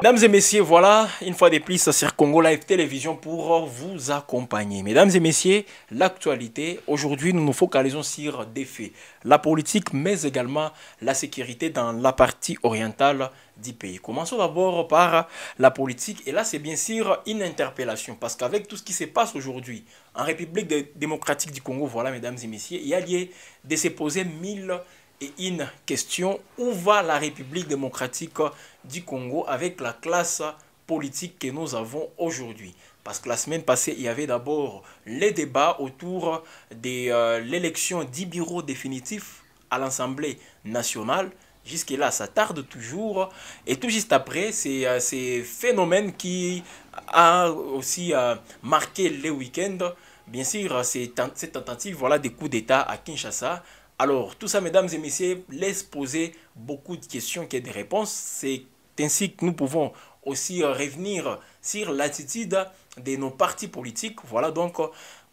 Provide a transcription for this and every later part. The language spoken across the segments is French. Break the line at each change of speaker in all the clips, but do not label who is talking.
Mesdames et messieurs, voilà, une fois de plus, sur Congo Live Télévision pour vous accompagner. Mesdames et messieurs, l'actualité, aujourd'hui, nous nous focalisons sur des faits. La politique, mais également la sécurité dans la partie orientale du pays. Commençons d'abord par la politique. Et là, c'est bien sûr une interpellation. Parce qu'avec tout ce qui se passe aujourd'hui en République démocratique du Congo, voilà, mesdames et messieurs, il y a lieu de se poser mille et une question, où va la République démocratique du Congo avec la classe politique que nous avons aujourd'hui parce que la semaine passée, il y avait d'abord les débats autour de euh, l'élection du bureau définitif à l'Assemblée nationale. Jusque-là, ça tarde toujours. Et tout juste après, c'est euh, ces phénomènes qui a aussi euh, marqué les week-ends. Bien sûr, ces tentatives voilà, des coups d'État à Kinshasa, alors, tout ça, mesdames et messieurs, laisse poser beaucoup de questions et des réponses. C'est ainsi que nous pouvons aussi revenir sur l'attitude de nos partis politiques. Voilà donc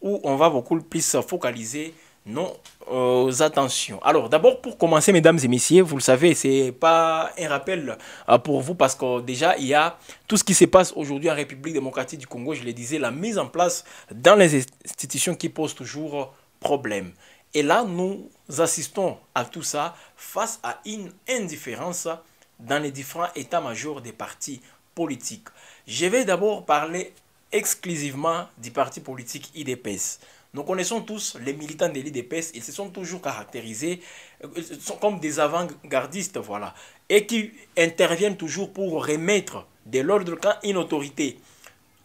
où on va beaucoup plus focaliser nos euh, attentions. Alors d'abord pour commencer mesdames et messieurs, vous le savez, c'est pas un rappel euh, pour vous parce que déjà il y a tout ce qui se passe aujourd'hui en République démocratique du Congo, je le disais, la mise en place dans les institutions qui pose toujours problème. Et là, nous assistons à tout ça face à une indifférence dans les différents états-majors des partis politiques. Je vais d'abord parler exclusivement du parti politique IDPS. Nous connaissons tous les militants de l'IDPS, ils se sont toujours caractérisés euh, comme des avant-gardistes, voilà, et qui interviennent toujours pour remettre de l'ordre quand une autorité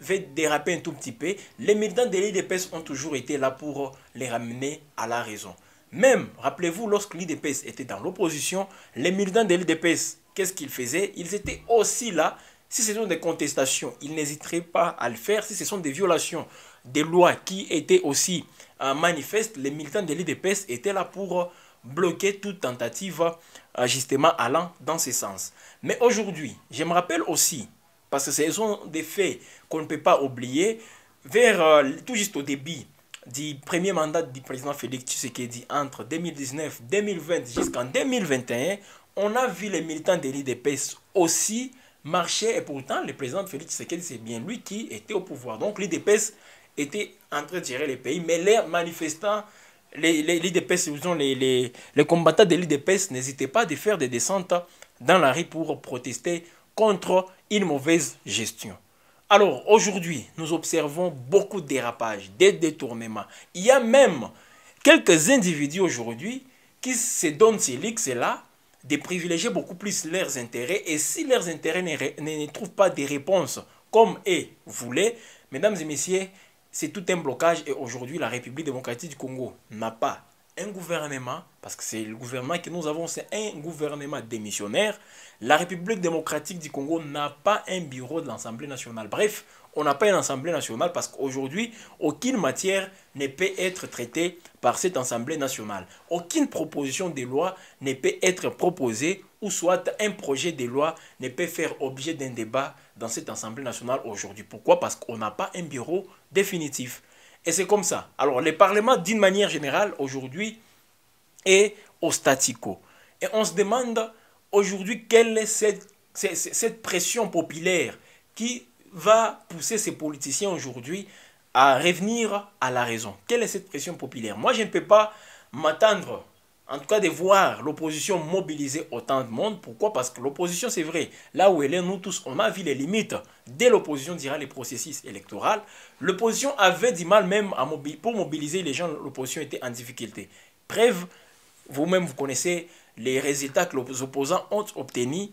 va déraper un tout petit peu, les militants de l'IDPS ont toujours été là pour les ramener à la raison. Même, rappelez-vous, lorsque l'IDPS était dans l'opposition, les militants de l'IDPS, qu'est-ce qu'ils faisaient Ils étaient aussi là. Si ce sont des contestations, ils n'hésiteraient pas à le faire. Si ce sont des violations des lois qui étaient aussi euh, manifestes, les militants de l'IDPS étaient là pour bloquer toute tentative euh, justement allant dans ce sens. Mais aujourd'hui, je me rappelle aussi parce que ce sont des faits qu'on ne peut pas oublier. Vers euh, tout juste au début du premier mandat du président Félix Tshisekedi entre 2019, 2020 jusqu'en 2021, on a vu les militants de l'IDPS aussi marcher et pourtant le président Félix Tshisekedi, c'est bien lui qui était au pouvoir. Donc l'IDPS était en train de gérer le pays, mais les manifestants les, les, les, les, les combattants de l'IDPS n'hésitaient pas à faire des descentes dans la rue pour protester contre une mauvaise gestion. Alors aujourd'hui, nous observons beaucoup de dérapages, des détournements. Il y a même quelques individus aujourd'hui qui se donnent ces là de privilégier beaucoup plus leurs intérêts. Et si leurs intérêts ne trouvent pas des réponses comme ils voulaient, mesdames et messieurs, c'est tout un blocage. Et aujourd'hui, la République démocratique du Congo n'a pas un gouvernement, parce que c'est le gouvernement que nous avons, c'est un gouvernement démissionnaire, la République démocratique du Congo n'a pas un bureau de l'Assemblée nationale. Bref, on n'a pas une Assemblée nationale parce qu'aujourd'hui, aucune matière ne peut être traitée par cette Assemblée nationale. Aucune proposition de loi ne peut être proposée ou soit un projet de loi ne peut faire objet d'un débat dans cette Assemblée nationale aujourd'hui. Pourquoi Parce qu'on n'a pas un bureau définitif. Et c'est comme ça. Alors, le Parlement, d'une manière générale, aujourd'hui, est au statico. Et on se demande aujourd'hui, quelle est cette, pression populaire qui va pousser ces politiciens aujourd'hui à revenir à la raison Quelle est cette pression populaire Moi, je ne peux pas m'attendre, en tout cas, de voir l'opposition mobiliser autant de monde. Pourquoi Parce que l'opposition, c'est vrai, là où elle est, nous tous, on a vu les limites dès l'opposition dira les processus électoraux. L'opposition avait du mal même à pour mobiliser les gens, l'opposition était en difficulté. Preuve, vous-même, vous connaissez les résultats que les opposants ont obtenus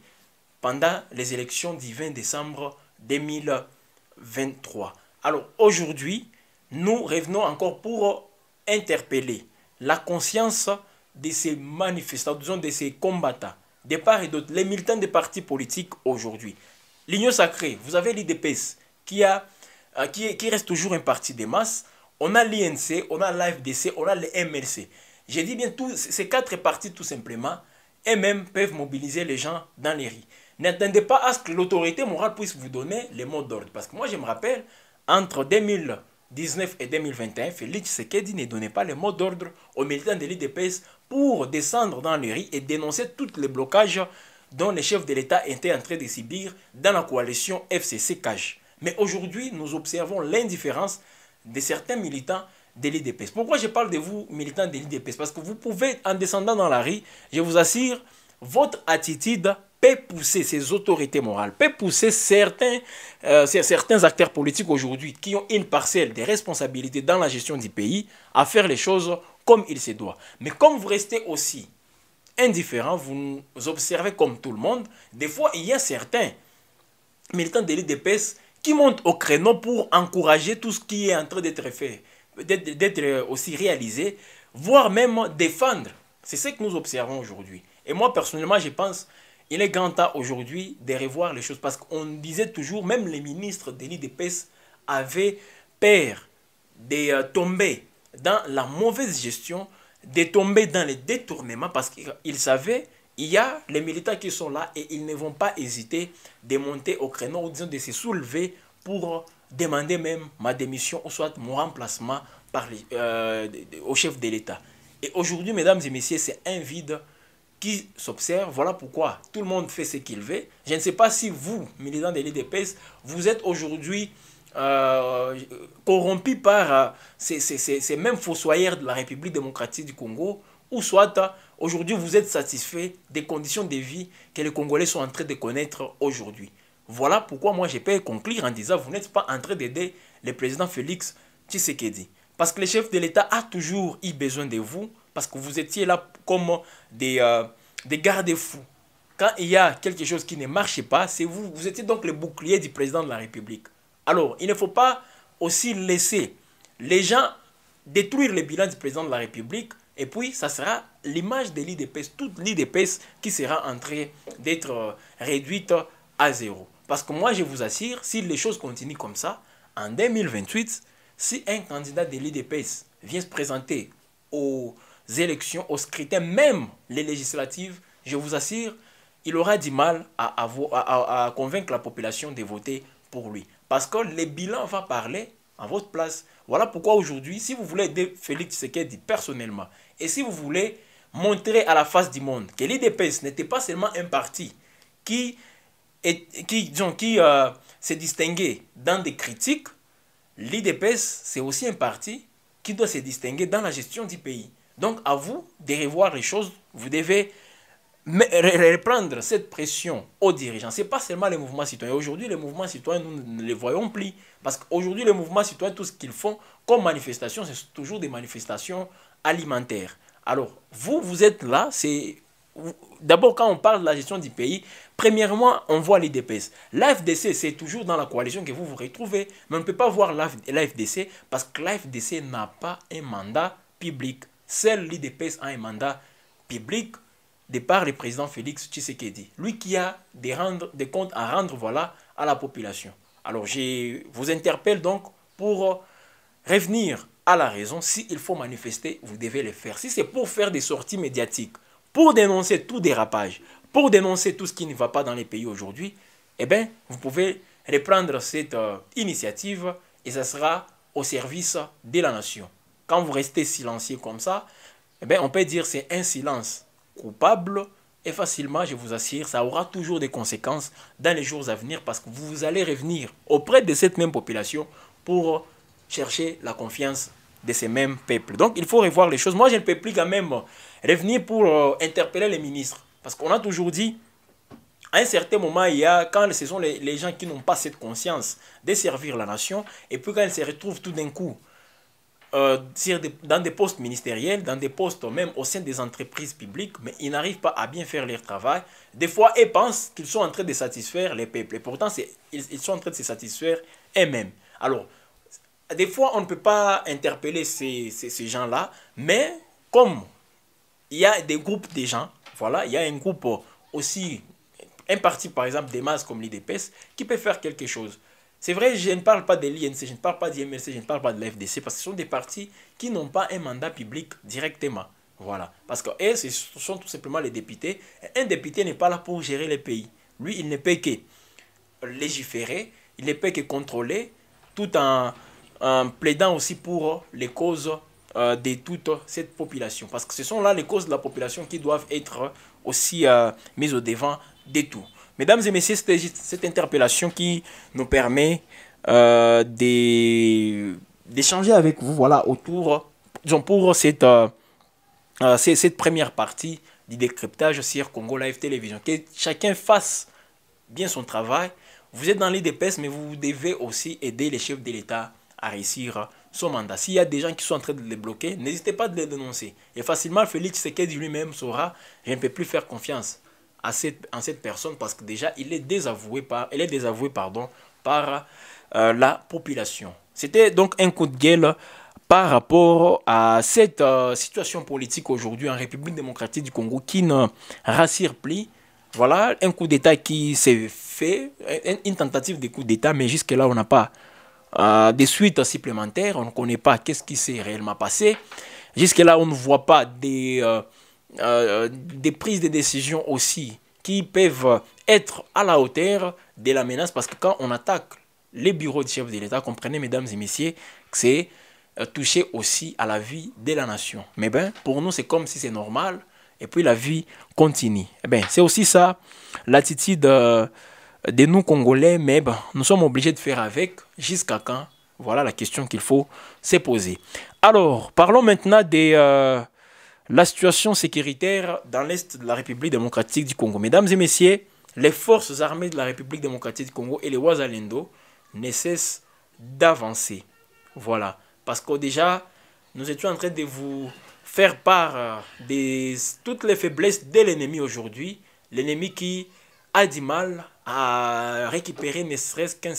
pendant les élections du 20 décembre 2023. Alors aujourd'hui, nous revenons encore pour interpeller la conscience de ces manifestants, de ces combattants, des partis, et d'autres, les militants des partis politiques aujourd'hui. L'Union sacrée, vous avez l'IDPS qui, euh, qui, qui reste toujours un parti des masses. On a l'INC, on a l'AFDC, on a le MLC. J'ai dit bien, tous ces quatre parties, tout simplement, elles mêmes peuvent mobiliser les gens dans les rues. N'attendez pas à ce que l'autorité morale puisse vous donner les mots d'ordre. Parce que moi, je me rappelle, entre 2019 et 2021, Félix Sekedi ne donnait pas les mots d'ordre aux militants de l'IDPS pour descendre dans les rues et dénoncer tous les blocages dont les chefs de l'État étaient en train de subir dans la coalition fcc cage Mais aujourd'hui, nous observons l'indifférence de certains militants pourquoi je parle de vous, militants de l'IDPS Parce que vous pouvez, en descendant dans la rue, je vous assure, votre attitude peut pousser ces autorités morales, peut pousser certains, euh, certains acteurs politiques aujourd'hui qui ont une parcelle des responsabilités dans la gestion du pays à faire les choses comme il se doit. Mais comme vous restez aussi indifférent, vous observez comme tout le monde, des fois il y a certains militants de l'IDPS qui montent au créneau pour encourager tout ce qui est en train d'être fait d'être euh, aussi réalisé, voire même défendre. C'est ce que nous observons aujourd'hui. Et moi, personnellement, je pense il est grand temps aujourd'hui de revoir les choses parce qu'on disait toujours, même les ministres de l'IDPS avaient peur de euh, tomber dans la mauvaise gestion, de tomber dans les détournements parce qu'ils savaient il y a les militants qui sont là et ils ne vont pas hésiter de monter au créneau ou de se soulever pour demander même ma démission ou soit mon remplacement par euh, au chef de l'État. Et aujourd'hui, mesdames et messieurs, c'est un vide qui s'observe. Voilà pourquoi tout le monde fait ce qu'il veut. Je ne sais pas si vous, militants de l'IDPS, vous êtes aujourd'hui euh, corrompus par euh, ces, ces, ces, ces, mêmes fossoyeurs de la République démocratique du Congo, ou soit aujourd'hui vous êtes satisfait des conditions de vie que les Congolais sont en train de connaître aujourd'hui. Voilà pourquoi moi je peux conclure en disant vous n'êtes pas en train d'aider le président Félix Tshisekedi. Parce que le chef de l'État a toujours eu besoin de vous, parce que vous étiez là comme des, euh, gardes-fous. Quand il y a quelque chose qui ne marche pas, c'est vous. Vous étiez donc le bouclier du président de la République. Alors, il ne faut pas aussi laisser les gens détruire le bilan du président de la République. Et puis, ça sera l'image de l'IDPS, toute l'IDPS qui sera en train d'être euh, réduite à zéro. Parce que moi, je vous assure, si les choses continuent comme ça, en 2028, si un candidat de l'IDPS vient se présenter aux élections, aux scrutins, même les législatives, je vous assure, il aura du mal à, à convaincre la population de voter pour lui. Parce que le bilan va parler à votre place. Voilà pourquoi aujourd'hui, si vous voulez aider Félix Tshisekedi personnellement, et si vous voulez montrer à la face du monde que l'IDPS n'était pas seulement un parti qui et qui, donc qui euh, s'est distingué dans des critiques, l'IDPS, c'est aussi un parti qui doit se distinguer dans la gestion du pays. Donc, à vous de revoir les choses, vous devez reprendre cette pression aux dirigeants. Ce n'est pas seulement les mouvements citoyens. Aujourd'hui, les mouvements citoyens, nous ne les voyons plus. Parce qu'aujourd'hui, les mouvements citoyens, tout ce qu'ils font comme manifestation, c'est toujours des manifestations alimentaires. Alors, vous, vous êtes là, c'est d'abord, quand on parle de la gestion du pays, premièrement, on voit l'IDPS. L'AFDC, c'est toujours dans la coalition que vous vous retrouvez, mais on ne peut pas voir l'AFDC parce que l'AFDC n'a pas un mandat public. Seul l'IDPS a un mandat public de par le président Félix Tshisekedi, lui qui a des, rendre, des comptes à rendre voilà, à la population. Alors, je vous interpelle donc pour revenir à la raison. S'il faut manifester, vous devez le faire. Si c'est pour faire des sorties médiatiques, pour dénoncer tout dérapage, pour dénoncer tout ce qui ne va pas dans les pays aujourd'hui, eh bien, vous pouvez reprendre cette euh, initiative et ça sera au service de la nation. Quand vous restez silencieux comme ça, eh bien, on peut dire c'est un silence coupable et facilement, je vous assure, ça aura toujours des conséquences dans les jours à venir parce que vous allez revenir auprès de cette même population pour chercher la confiance de ces mêmes peuples. Donc il faut revoir les choses. Moi, je ne peux plus quand même euh, revenir pour euh, interpeller les ministres. Parce qu'on a toujours dit, à un certain moment, il y a, quand ce sont les, gens qui n'ont pas cette conscience de servir la nation, et puis quand ils se retrouvent tout d'un coup euh, dans des postes ministériels, dans des postes même au sein des entreprises publiques, mais ils n'arrivent pas à bien faire leur travail. Des fois, ils pensent qu'ils sont en train de satisfaire les peuples. Et pourtant, ils, ils sont en train de se satisfaire eux-mêmes. Alors, des fois, on ne peut pas interpeller ces, ces, gens-là, mais comme il y a des groupes de gens, voilà, il y a un groupe aussi, un parti par exemple des masses comme l'IDPS, qui peut faire quelque chose. C'est vrai, je ne parle pas de l'INC, je ne parle pas d'IMLC, je ne parle pas de l'FDC, parce que ce sont des partis qui n'ont pas un mandat public directement. Voilà. Parce que ce sont tout simplement les députés. Un député n'est pas là pour gérer le pays. Lui, il ne peut que légiférer, il ne peut que contrôler, tout en, en euh, plaidant aussi pour euh, les causes euh, de toute cette population. Parce que ce sont là les causes de la population qui doivent être aussi mises au devant des tout. Mesdames et messieurs, c'est cette interpellation qui nous permet euh, d'échanger avec vous voilà, autour, disons, pour cette, cette première partie du décryptage sur Congo Live Télévision. Que chacun fasse bien son travail. Vous êtes dans les dépenses mais vous devez aussi aider les chefs de l'État à réussir euh, son mandat. S'il y a des gens qui sont en train de les bloquer, n'hésitez pas à les dénoncer. Et facilement, Félix Sekedi lui-même saura, je ne peux plus faire confiance à cette, en cette personne parce que déjà, il est désavoué par, il est désavoué pardon, par euh, la population. C'était donc un coup de gueule par rapport à cette euh, situation politique aujourd'hui en République démocratique du Congo qui ne rassure plus. Voilà un coup d'État qui s'est fait, une tentative de coup d'État, mais jusque-là, on n'a pas euh, des suites supplémentaires. On ne connaît pas qu'est-ce qui s'est réellement passé. Jusque-là, on ne voit pas des, euh, euh, des prises de décision aussi qui peuvent être à la hauteur de la menace. Parce que quand on attaque les bureaux du chef de l'État, comprenez, mesdames et messieurs, que c'est toucher aussi à la vie de la nation. Mais ben, pour nous, c'est comme si c'est normal. Et puis la vie continue. Eh ben, c'est aussi ça, l'attitude de nous Congolais, mais nous sommes obligés de faire avec. Jusqu'à quand Voilà la question qu'il faut se poser. Alors, parlons maintenant de euh, la situation sécuritaire dans l'Est de la République démocratique du Congo. Mesdames et messieurs, les forces armées de la République démocratique du Congo et les Ouazalendo ne cessent d'avancer. Voilà. Parce que déjà, nous étions en train de vous faire part euh, de toutes les faiblesses de l'ennemi aujourd'hui. L'ennemi qui a du mal à récupérer ne serait-ce qu'un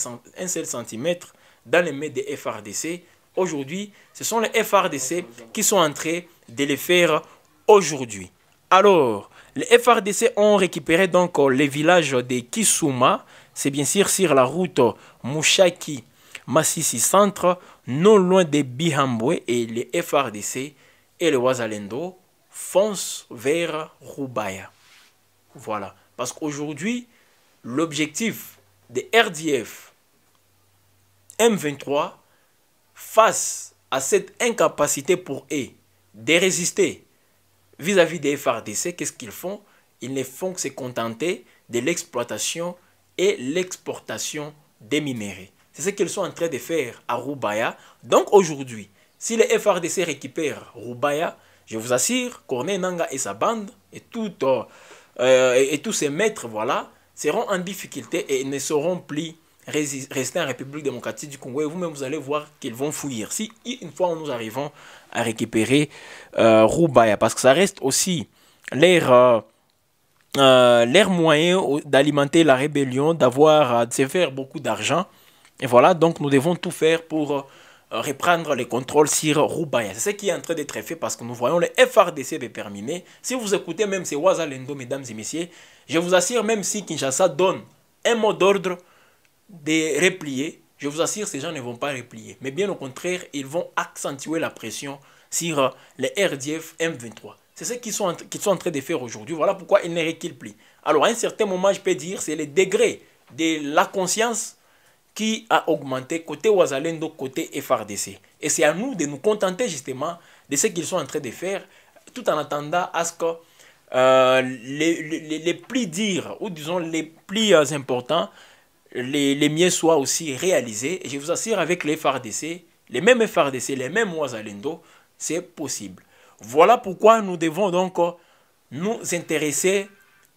seul centimètre dans les mains des FRDC. Aujourd'hui, ce sont les FRDC qui sont entrés de les faire aujourd'hui. Alors, les FRDC ont récupéré donc les villages de Kisuma, c'est bien sûr sur la route mushaki Massisi Centre, non loin de Bihambwe, et les FRDC et le Wazalendo foncent vers Rubaya Voilà. Parce qu'aujourd'hui, l'objectif des RDF M23 face à cette incapacité pour eux de résister vis-à-vis des FRDC, qu'est-ce qu'ils font Ils ne font que se contenter de l'exploitation et l'exportation des minéraux. C'est ce qu'ils sont en train de faire à Roubaya. Donc aujourd'hui, si les FRDC récupèrent Roubaya, je vous assure, Corné Nanga et sa bande et tout... Euh, euh, et, tous ces maîtres, voilà, seront en difficulté et ne seront plus rester en République démocratique du Congo et vous-même vous allez voir qu'ils vont fuir. Si une fois nous arrivons à récupérer euh, parce que ça reste aussi l'air euh, euh moyen d'alimenter la rébellion, d'avoir, euh, de se faire beaucoup d'argent. Et voilà, donc nous devons tout faire pour reprendre les contrôles sur Roubaix. C'est ce qui est en train d'être fait parce que nous voyons le FRDC déterminé. Si vous écoutez même ces Ouazalendo, mesdames et messieurs, je vous assure, même si Kinshasa donne un mot d'ordre de replier, je vous assure, ces gens ne vont pas replier. Mais bien au contraire, ils vont accentuer la pression sur les RDF M23. C'est ce qu'ils sont, qui sont en train de faire aujourd'hui. Voilà pourquoi ils ne reculent plus. Alors, à un certain moment, je peux dire, c'est le degré de la conscience qui a augmenté côté Ouazalendo, côté FRDC. Et c'est à nous de nous contenter justement de ce qu'ils sont en train de faire, tout en attendant à ce que euh, les, les, les, plus ou disons les plus euh, importants, les, les miens soient aussi réalisés. Et je vous assure avec les FRDC, les mêmes FRDC, les mêmes Ouazalendo, c'est possible. Voilà pourquoi nous devons donc euh, nous intéresser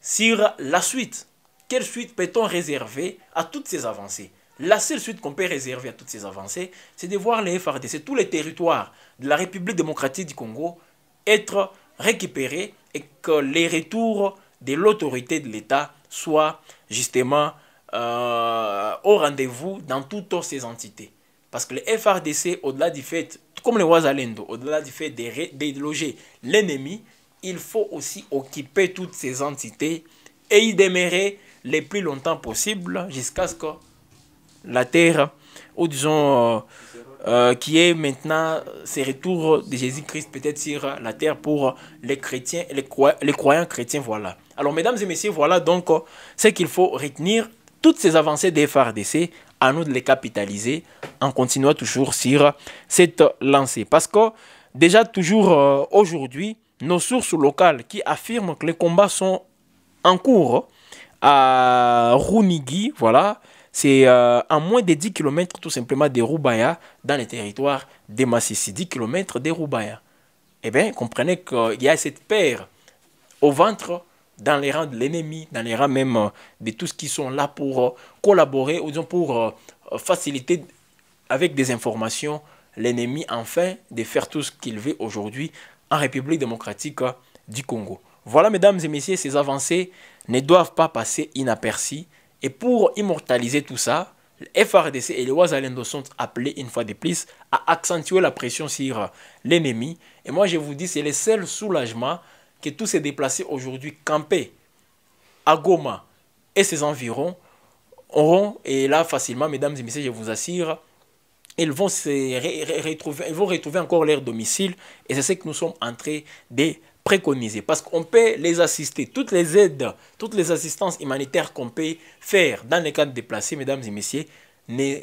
sur la suite. Quelle suite peut-on réserver à toutes ces avancées la seule suite qu'on peut réserver à toutes ces avancées, c'est de voir les FRDC, tous les territoires de la République démocratique du Congo, être récupérés et que les retours de l'autorité de l'État soient justement euh, au rendez-vous dans toutes ces entités. Parce que les FRDC, au-delà du fait, comme les Ouazalendo, au-delà du fait de, l'ennemi, il faut aussi occuper toutes ces entités et y demeurer le plus longtemps possible jusqu'à ce que la terre, ou disons, euh, euh, qui est maintenant ce retour de Jésus-Christ peut-être sur la terre pour les chrétiens, les, croyants, chrétiens, voilà. Alors, mesdames et messieurs, voilà donc euh, ce qu'il faut retenir. Toutes ces avancées des FRDC, à nous de les capitaliser en continuant toujours sur cette lancée. Parce que déjà, toujours aujourd'hui, nos sources locales qui affirment que les combats sont en cours à Runigi, voilà, c'est à euh, moins de 10 km tout simplement de Roubaïa, dans le territoire des Massissi. 10 km de Roubaïa. Eh bien, comprenez qu'il y a cette paire au ventre dans les rangs de l'ennemi, dans les rangs même euh, de tous ceux qui sont là pour euh, collaborer, ou pour faciliter avec des informations l'ennemi enfin de faire tout ce qu'il veut aujourd'hui en République démocratique du Congo. Voilà, mesdames et messieurs, ces avancées ne doivent pas passer inaperçues. Et pour immortaliser tout ça, le FRDC et les Wazalendo sont appelés une fois de plus à accentuer la pression sur l'ennemi. Et moi, je vous dis, c'est le seul soulagement que tous ces déplacés aujourd'hui campés à Goma et ses environs auront, et là facilement, mesdames et messieurs, je vous assure, ils vont, se retrouver, ils vont retrouver encore leur domicile. Et c'est ce que nous sommes entrés train de parce qu'on peut les assister. Toutes les aides, toutes les assistances humanitaires qu'on peut faire dans les cas de déplacés, mesdames et messieurs, ne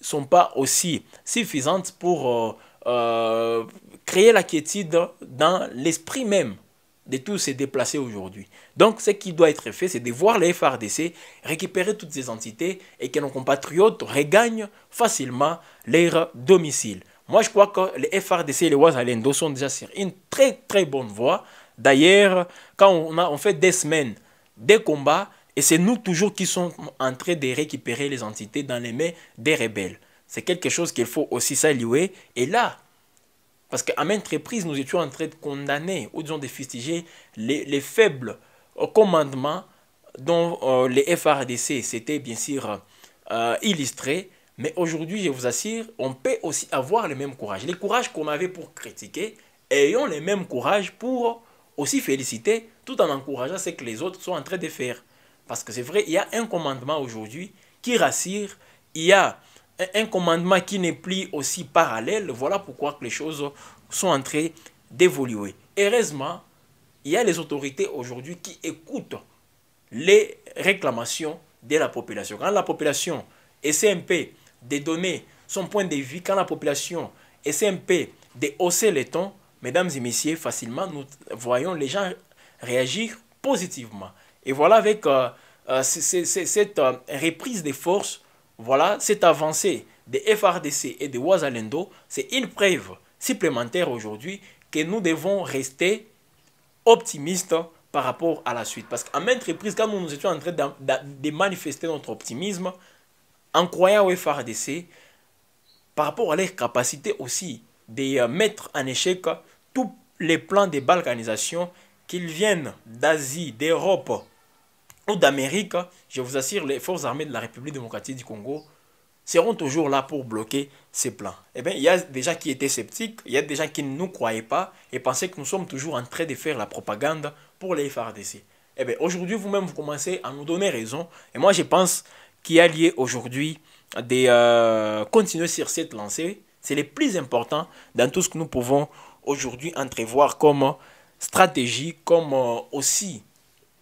sont pas aussi suffisantes pour euh, euh, créer la quiétude dans l'esprit même de tous ces déplacés aujourd'hui. Donc, ce qui doit être fait, c'est de voir les FRDC récupérer toutes ces entités et que nos compatriotes regagnent facilement leur domicile. Moi, je crois que les FRDC et les Ouazalendo sont déjà sur une très très bonne voie. D'ailleurs, quand on, fait des semaines, des combats, et c'est nous toujours qui sommes en train de récupérer les entités dans les mains des rebelles. C'est quelque chose qu'il faut aussi saluer. Et là, parce qu'à maintes reprises, nous étions en train de condamner ou disons de fustiger les, faibles euh, commandements dont euh, les FRDC s'étaient bien sûr euh, illustrés. Mais aujourd'hui, je vous assure, on peut aussi avoir le même courage. Les courage qu'on avait pour critiquer, ayons le même courage pour aussi féliciter, tout en encourageant ce que les autres sont en train de faire. Parce que c'est vrai, il y a un commandement aujourd'hui qui rassure, il y a un commandement qui n'est plus aussi parallèle. Voilà pourquoi les choses sont en train d'évoluer. Heureusement, il y a les autorités aujourd'hui qui écoutent les réclamations de la population. Quand la population essaie un peu de donner son point de vue quand la population essaie un peu de hausser le ton, mesdames et messieurs, facilement, nous voyons les gens réagir positivement. Et voilà avec euh, euh, cette euh, reprise des forces, voilà cette avancée des FRDC et de Ouazalendo, c'est une preuve supplémentaire aujourd'hui que nous devons rester optimistes par rapport à la suite. Parce qu'à maintes reprises, quand nous nous étions en train de manifester notre optimisme, en croyant au FRDC, par rapport à leur capacité aussi de euh, mettre en échec tous les plans de balkanisation, qu'ils viennent d'Asie, d'Europe ou d'Amérique, je vous assure, les forces armées de la République démocratique du Congo seront toujours là pour bloquer ces plans. Eh bien, il y a des gens qui étaient sceptiques, il y a des gens qui ne nous croyaient pas et pensaient que nous sommes toujours en train de faire la propagande pour les FRDC. Eh bien, aujourd'hui, vous-même, vous commencez à nous donner raison. Et moi, je pense qui a lié aujourd'hui des euh, continuer sur cette lancée, c'est le plus important dans tout ce que nous pouvons aujourd'hui entrevoir comme stratégie, comme euh, aussi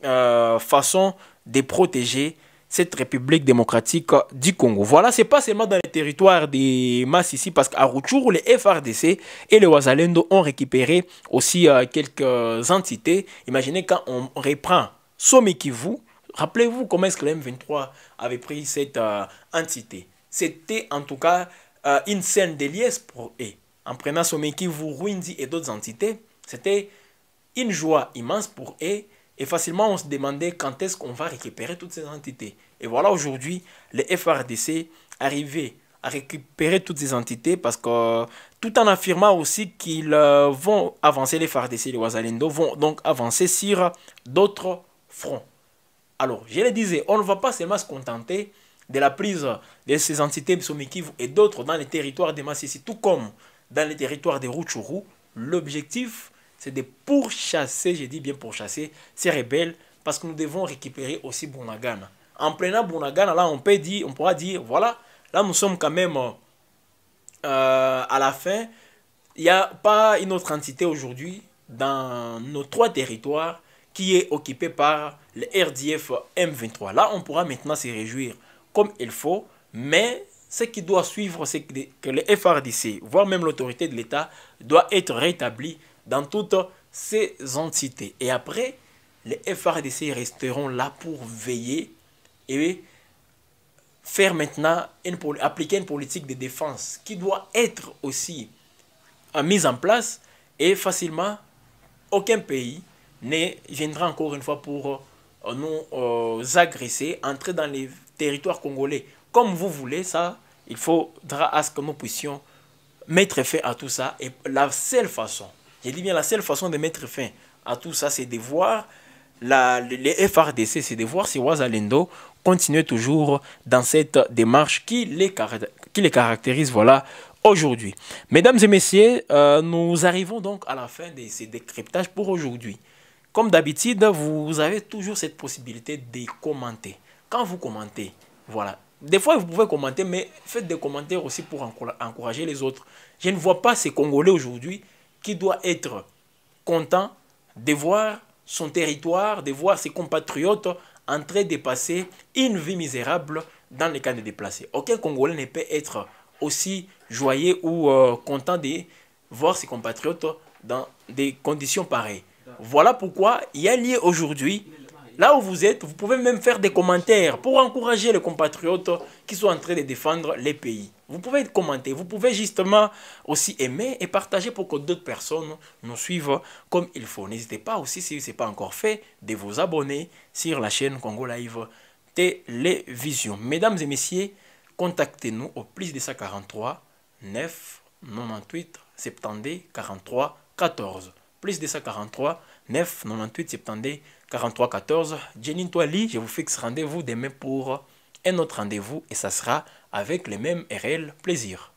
euh, façon de protéger cette République démocratique du Congo. Voilà, c'est pas seulement dans le territoire des masses ici, parce qu'à Rutshuru, les FRDC et les Wazalendo ont récupéré aussi quelques entités. Imaginez quand on reprend Somme Kivu, Rappelez-vous comment est-ce que le M23 avait pris cette euh, entité. C'était en tout cas euh, une scène de liesse pour eux. En prenant vous Ruindi et d'autres entités, c'était une joie immense pour eux. Et facilement, on se demandait quand est-ce qu'on va récupérer toutes ces entités. Et voilà aujourd'hui, les FRDC arrivaient à récupérer toutes ces entités parce que tout en affirmant aussi qu'ils euh, vont avancer, les FRDC, les vont donc avancer sur d'autres fronts. Alors, je le disais, on ne va pas seulement se contenter de la prise de ces entités Psomikivu et d'autres dans les territoires des Massissi, tout comme dans les territoires de Rutshuru. L'objectif, c'est de pourchasser, j'ai dit bien pourchasser, ces rebelles, parce que nous devons récupérer aussi Bounagana. En plein Bounagana, là, on, peut dire, on pourra dire, voilà, là, nous sommes quand même euh, à la fin. Il n'y a pas une autre entité aujourd'hui dans nos trois territoires qui est occupée par le RDF M23. Là, on pourra maintenant se réjouir comme il faut, mais ce qui doit suivre, c'est que le FRDC, voire même l'autorité de l'État, doit être rétabli dans toutes ces entités. Et après, les FRDC resteront là pour veiller et faire maintenant, une, appliquer une politique de défense qui doit être aussi mise en place et facilement, aucun pays ne viendra encore une fois pour euh, nous euh, agresser, entrer dans les territoires congolais comme vous voulez, ça, il faudra à ce que nous puissions mettre fin à tout ça. Et la seule façon, je dis bien la seule façon de mettre fin à tout ça, c'est de voir la, les FRDC, c'est de voir si Wazalendo continue toujours dans cette démarche qui les, qui les caractérise voilà, aujourd'hui. Mesdames et messieurs, euh, nous arrivons donc à la fin de ces décryptages pour aujourd'hui. Comme d'habitude, vous avez toujours cette possibilité de commenter. Quand vous commentez, voilà. Des fois, vous pouvez commenter, mais faites des commentaires aussi pour encourager les autres. Je ne vois pas ces Congolais aujourd'hui qui doit être content de voir son territoire, de voir ses compatriotes en train de passer une vie misérable dans les cas de déplacés. Aucun Congolais ne peut être aussi joyeux ou euh, content de voir ses compatriotes dans des conditions pareilles. Voilà pourquoi y il lié aujourd'hui, là où vous êtes, vous pouvez même faire des commentaires pour encourager les compatriotes qui sont en train de défendre les pays. Vous pouvez commenter, vous pouvez justement aussi aimer et partager pour que d'autres personnes nous suivent comme il faut. N'hésitez pas aussi, si ce n'est pas encore fait, de vous abonner sur la chaîne Congo Live Télévision. Mesdames et messieurs, contactez-nous au plus de 143 9 98 70 43 14. Plus de 143 9 98 70 43 14. Jenny Toali, je vous fixe rendez-vous demain pour un autre rendez-vous et ça sera avec le même réel plaisir.